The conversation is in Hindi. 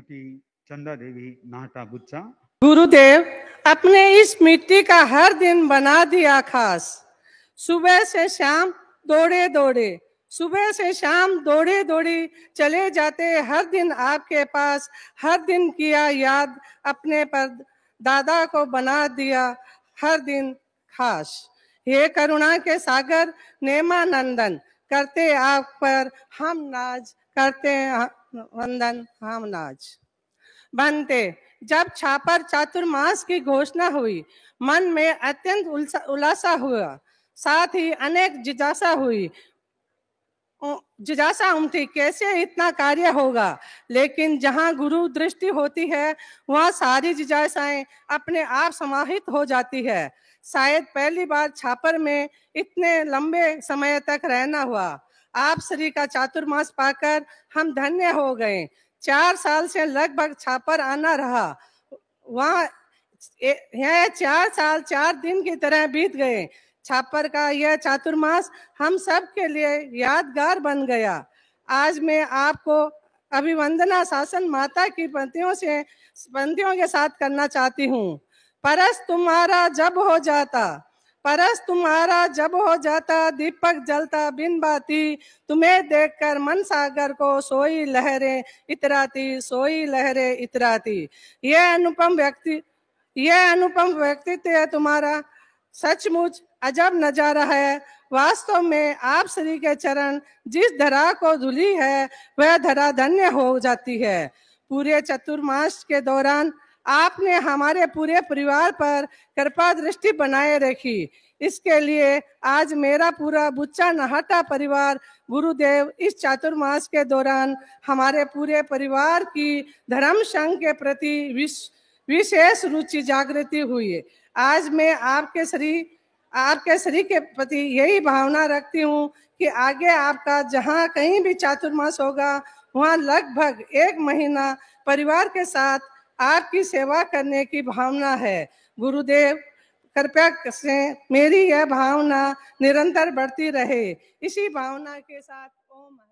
श्रीमती चंदा देवी नाहटा गुच्छा गुरुदेव अपने इस मिट्टी का हर दिन बना दिया खास सुबह से शाम दौड़े दौड़े सुबह से शाम दौड़े दौड़े चले जाते हर दिन आपके पास हर दिन किया याद अपने पर दादा को बना दिया हर दिन खास ये करुणा के सागर नेमा नंदन करते आप पर हम नाज करते वंदन हम नाच बनते जब छापर चातुर्मास की घोषणा हुई मन में अत्यंत उल्लासा हुआ साथ ही अनेक जिज्ञासा हुई जिज्ञासा उमठी कैसे इतना कार्य होगा लेकिन जहाँ गुरु दृष्टि होती है वहाँ सारी जिज्ञासाएं अपने आप समाहित हो जाती है शायद पहली बार छापर में इतने लंबे समय तक रहना हुआ आप श्री का चातुर्मास पाकर हम धन्य हो गए चार साल से लगभग छापर आना रहा वहाँ यह चार साल चार दिन की तरह बीत गए छापर का यह चातुर्मास हम सब के लिए यादगार बन गया आज मैं आपको अभिवंदना शासन माता की पंक्तियों से पंक्तियों के साथ करना चाहती हूँ परस तुम्हारा जब हो जाता परस तुम्हारा जब हो जाता दीपक जलता बिन बाती तुम्हें देखकर मन सागर को सोई लहरें इतराती सोई लहरें इतराती ये अनुपम व्यक्ति ये अनुपम व्यक्तित्व है तुम्हारा सचमुच अजब नजारा है वास्तव में आप श्री के चरण जिस धरा को धुली है वह धरा धन्य हो जाती है पूरे चतुर्मास के दौरान आपने हमारे पूरे परिवार पर कृपा दृष्टि बनाए रखी इसके लिए आज मेरा पूरा बुच्चा नहाटा परिवार गुरुदेव इस चातुर्मास के दौरान हमारे पूरे परिवार की धर्म संघ के प्रति विशेष रुचि जागृति हुई है आज मैं आपके शरीर आपके शरीर के प्रति यही भावना रखती हूँ कि आगे आपका जहाँ कहीं भी चातुर्मास होगा वहाँ लगभग एक महीना परिवार के साथ आपकी सेवा करने की भावना है गुरुदेव कृपया से मेरी यह भावना निरंतर बढ़ती रहे इसी भावना के साथ ओम